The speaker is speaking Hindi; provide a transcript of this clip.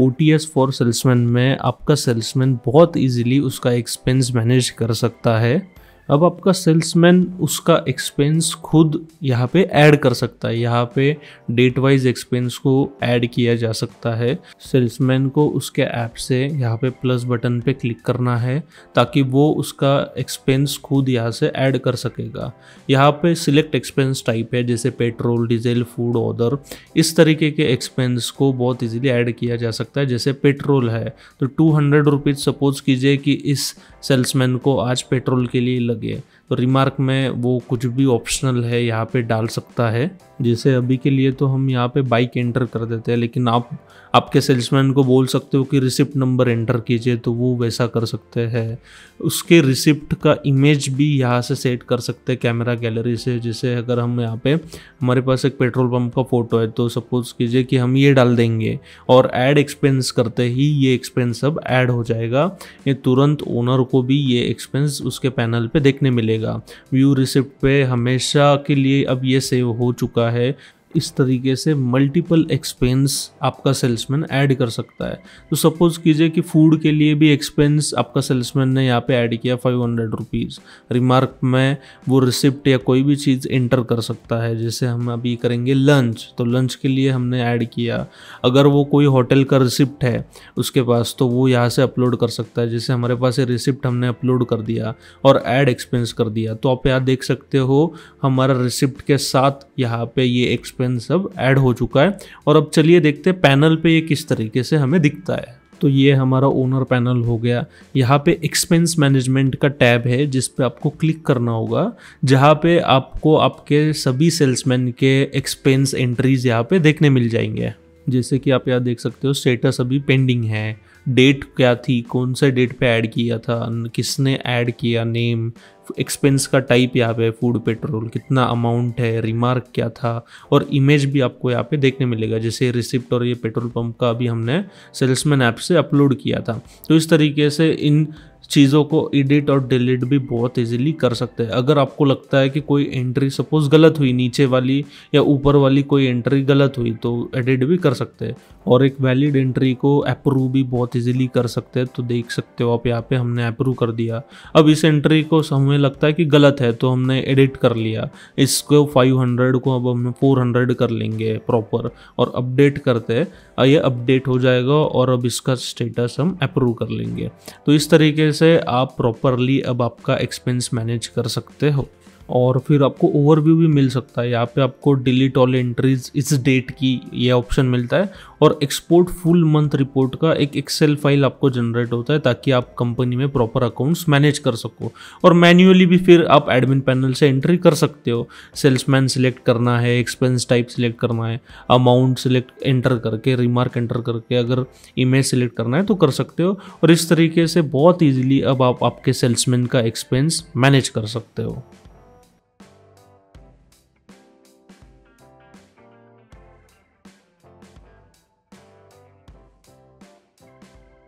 O T S for salesman में आपका सेल्समैन बहुत इजीली उसका एक्सपेंस मैनेज कर सकता है अब आपका सेल्समैन उसका एक्सपेंस खुद यहाँ पे ऐड कर सकता है यहाँ पे डेट वाइज एक्सपेंस को ऐड किया जा सकता है सेल्समैन को उसके ऐप से यहाँ पे प्लस बटन पे क्लिक करना है ताकि वो उसका एक्सपेंस खुद यहाँ से ऐड कर सकेगा यहाँ पे सिलेक्ट एक्सपेंस टाइप है जैसे पेट्रोल डीजल फूड ऑर्डर इस तरीके के एक्सपेंस को बहुत ईजिली ऐड किया जा सकता है जैसे पेट्रोल है तो टू हंड्रेड रुपीज़ सपोज कीजिए कि इस सेल्समैन को आज पेट्रोल के लिए लगे रिमार्क में वो कुछ भी ऑप्शनल है यहाँ पे डाल सकता है जैसे अभी के लिए तो हम यहाँ पे बाइक एंटर कर देते हैं लेकिन आप आपके सेल्समैन को बोल सकते हो कि रिसिप्ट नंबर एंटर कीजिए तो वो वैसा कर सकते हैं उसके रिसिप्ट का इमेज भी यहाँ से सेट कर सकते हैं कैमरा गैलरी से जैसे अगर हम यहाँ पे हमारे पास एक पेट्रोल पंप का फ़ोटो है तो सपोज़ कीजिए कि हम ये डाल देंगे और ऐड एक्सपेंस करते ही ये एक्सपेंस अब ऐड हो जाएगा ये तुरंत ओनर को भी ये एक्सपेंस उसके पैनल पर देखने मिलेगा मिलेगा व्यू रिसिप्ट पे हमेशा के लिए अब ये सेव हो चुका है इस तरीके से मल्टीपल एक्सपेंस आपका सेल्समैन ऐड कर सकता है तो सपोज़ कीजिए कि फूड के लिए भी एक्सपेंस आपका सेल्समैन ने यहाँ पे ऐड किया फाइव हंड्रेड रुपीज़ रिमार्क में वो रिसिप्ट या कोई भी चीज़ एंटर कर सकता है जैसे हम अभी करेंगे लंच तो लंच के लिए हमने ऐड किया अगर वो कोई होटल का रिसिप्ट है उसके पास तो वो यहाँ से अपलोड कर सकता है जैसे हमारे पास ये रिसिप्ट हमने अपलोड कर दिया और ऐड एक्सपेंस कर दिया तो आप यहाँ देख सकते हो हमारा रिसिप्ट के साथ यहाँ पे ये एक्सपेंस एक्सपेंस अब ऐड हो चुका है और अब चलिए देखते हैं पैनल पे ये किस तरीके से हमें दिखता है तो ये हमारा ओनर पैनल हो गया यहाँ पे एक्सपेंस मैनेजमेंट का टैब है जिस पे आपको क्लिक करना होगा जहाँ पे आपको आपके सभी सेल्समैन के एक्सपेंस एंट्रीज यहाँ पे देखने मिल जाएंगे जैसे कि आप यहाँ देख सकते हो स्टेटस अभी पेंडिंग है डेट क्या थी कौन से डेट पे ऐड किया था किसने ऐड किया नेम एक्सपेंस का टाइप यहाँ पे फूड पेट्रोल कितना अमाउंट है रिमार्क क्या था और इमेज भी आपको यहाँ पे देखने मिलेगा जैसे रिसिप्ट और ये पेट्रोल पंप का अभी हमने सेल्समैन ऐप से अपलोड किया था तो इस तरीके से इन चीज़ों को एडिट और डिलीट भी बहुत इजीली कर सकते हैं अगर आपको लगता है कि कोई एंट्री सपोज गलत हुई नीचे वाली या ऊपर वाली कोई एंट्री गलत हुई तो एडिट भी कर सकते हैं और एक वैलिड एंट्री को अप्रूव भी बहुत इजीली कर सकते हैं तो देख सकते हो आप यहाँ पे हमने अप्रूव कर दिया अब इस एंट्री को हमें हमें लगता है कि गलत है तो हमने एडिट कर लिया इसको 500 को अब हम 400 कर लेंगे प्रॉपर और अपडेट करते हैं ये अपडेट हो जाएगा और अब इसका स्टेटस हम अप्रूव कर लेंगे तो इस तरीके से आप प्रॉपरली अब आपका एक्सपेंस मैनेज कर सकते हो और फिर आपको ओवरव्यू भी मिल सकता है यहाँ पे आपको डिलीट ऑल एंट्रीज इस डेट की ये ऑप्शन मिलता है और एक्सपोर्ट फुल मंथ रिपोर्ट का एक एक्सेल फाइल आपको जनरेट होता है ताकि आप कंपनी में प्रॉपर अकाउंट्स मैनेज कर सको और मैन्युअली भी फिर आप एडमिन पैनल से एंट्री कर सकते हो सेल्समैन सिलेक्ट करना है एक्सपेंस टाइप सिलेक्ट करना है अमाउंट सिलेक्ट एंटर करके रिमार्क एंटर करके अगर इमेज सिलेक्ट करना है तो कर सकते हो और इस तरीके से बहुत ईजिली अब आप आपके सेल्समैन का एक्सपेंस मैनेज कर सकते हो